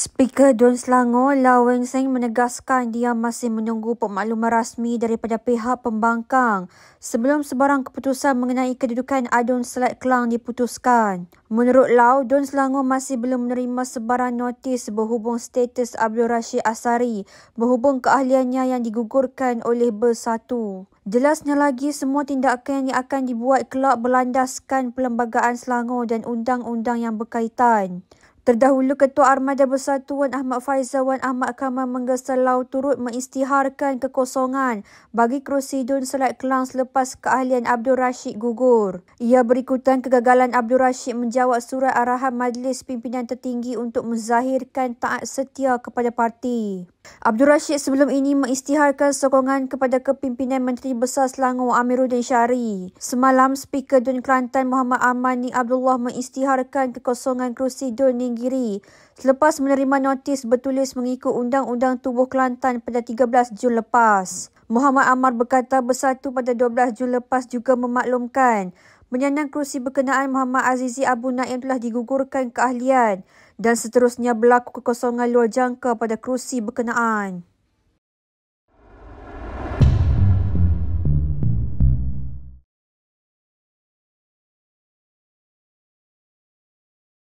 Speaker Dun Selangor, Lau Wen Seng menegaskan dia masih menunggu pemakluman rasmi daripada pihak pembangkang sebelum sebarang keputusan mengenai kedudukan adun Selat Kelang diputuskan. Menurut Lau, Dun Selangor masih belum menerima sebarang notis berhubung status Abdul Rashid Asari berhubung keahliannya yang digugurkan oleh Bersatu. Jelasnya lagi, semua tindakan yang akan dibuat kelak berlandaskan Perlembagaan Selangor dan undang-undang yang berkaitan. Terdahulu Ketua Armada Bersatuan Ahmad Faizal Wan Ahmad Kamal laut turut mengistiharkan kekosongan bagi kerusi Dun Selat Kelang selepas keahlian Abdul Rashid gugur. Ia berikutan kegagalan Abdul Rashid menjawab surat arahan Majlis Pimpinan Tertinggi untuk menzahirkan taat setia kepada parti. Abdul Rashid sebelum ini mengistiharkan sokongan kepada kepimpinan Menteri Besar Selangor Amiruddin Syari. Semalam, Speaker Dun Kelantan Muhammad Amani Abdullah mengistiharkan kekosongan kerusi Dun Ninggiri selepas menerima notis bertulis mengikut Undang-Undang Tubuh Kelantan pada 13 Jun lepas. Muhammad Ammar berkata bersatu pada 12 Jun lepas juga memaklumkan menyandang kerusi berkenaan Muhammad Azizi Abu Naim telah digugurkan keahlian dan seterusnya berlaku kekosongan luar jangka pada kerusi berkenaan.